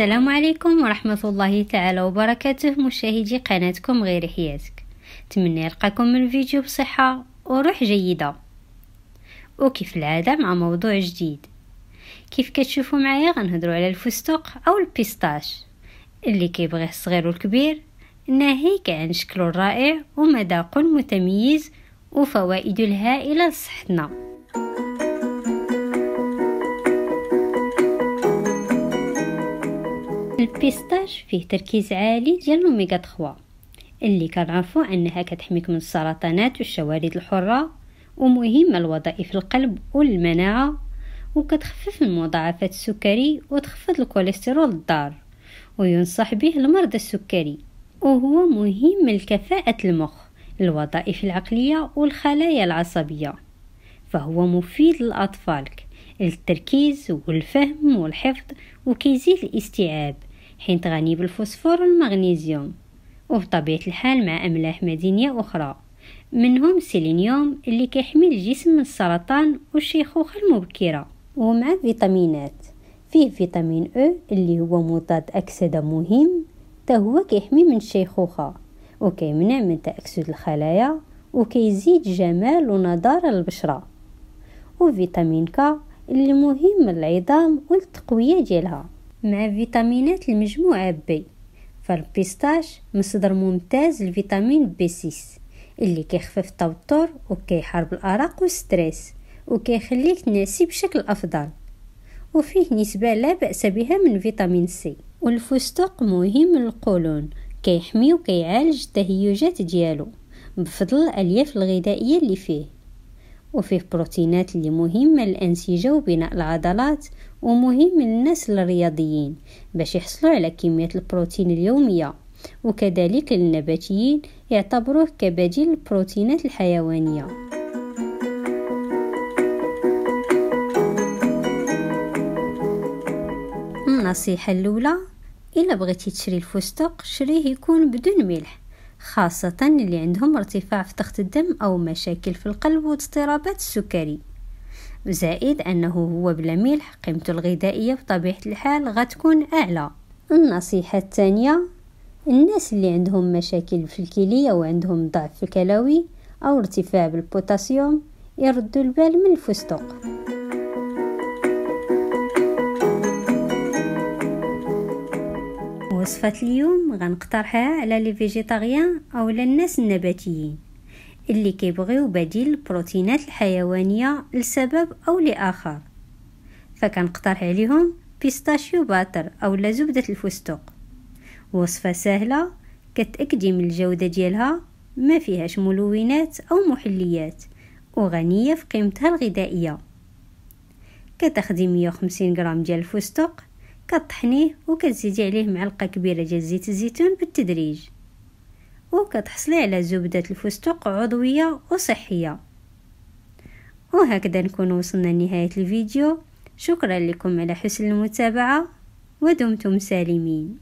السلام عليكم ورحمة الله تعالى وبركاته مشاهدي قناتكم غير حياتك تمنى يلقاكم الفيديو بصحة وروح جيدة وكيف العادة مع موضوع جديد كيف كتشوفوا معايا غنهضروا على الفستق أو البيستاش اللي كيبغيه الصغير والكبير ناهيك عن شكله الرائع ومذاقه المتميز وفوائده الهائلة لصحتنا البيستاش فيه تركيز عالي ديال الأوميغا 3 اللي كنعرفو أنها كتحميك من السرطانات والشوارد الحرة ومهمة لوظائف القلب والمناعة وكتخفف من مضاعفات السكري وتخفض الكوليسترول الضار وينصح به المرضى السكري وهو مهم لكفاءة المخ الوظائف العقلية والخلايا العصبية فهو مفيد للأطفال للتركيز والفهم والحفظ وكيزيد الاستيعاب حيث غني بالفوسفور والمغنيسيوم طبيعة الحال مع أملاح مدينية أخرى منهم السيلينيوم اللي كيحمي الجسم من السرطان والشيخوخة المبكرة ومع فيتامينات فيه فيتامين او اللي هو مضاد أكسدة مهم تا هو كيحمي من الشيخوخة وكيمنع من تأكسد الخلايا وكيزيد جمال ونضارة البشرة وفيتامين كا اللي مهم للعظام والتقوية ديالها مع فيتامينات المجموعة بي فالبيستاش مصدر ممتاز لفيتامين بي 6 اللي كيخفف التوتر وكيحارب الأرق والستريس وكيخليك تناسي بشكل أفضل وفيه نسبة لا بأس بها من فيتامين سي والفستق مهم للقولون كيحمي وكيعالج التهيجات ديالو بفضل الألياف الغذائية اللي فيه وفيه بروتينات اللي مهمة للأنسجة وبناء العضلات ومهم للناس الرياضيين باش يحصلوا على كمية البروتين اليومية وكذلك للنباتيين يعتبروه كبديل للبروتينات الحيوانية النصيحة الأولى إلا بغيتي تشري الفستق شريه يكون بدون ملح خاصة اللي عندهم ارتفاع في ضغط الدم أو مشاكل في القلب واضطرابات السكري زائد أنه هو بلا ملح قيمته الغذائية بطبيعة الحال غتكون أعلى النصيحة الثانية الناس اللي عندهم مشاكل في الكلية وعندهم ضعف في الكلوي أو ارتفاع بالبوتاسيوم يردوا البال من الفستق وصفة اليوم غنقترحها على لي فيجيتاريان او للناس النباتيين اللي كيبغيو بديل البروتينات الحيوانيه لسبب او لاخر فكنقترح عليهم بيستاشيو باتر او زبده الفستق وصفه سهله كتاكدي من الجوده ديالها ما فيهاش ملونات او محليات وغنيه في قيمتها الغذائيه كتاخدي 150 غرام ديال الفستق كطحنيه وكتزيدي عليه معلقه كبيره ديال زيت الزيتون بالتدريج وكتحصلي على زبده الفستق عضويه وصحيه وهكذا نكون وصلنا لنهايه الفيديو شكرا لكم على حسن المتابعه ودمتم سالمين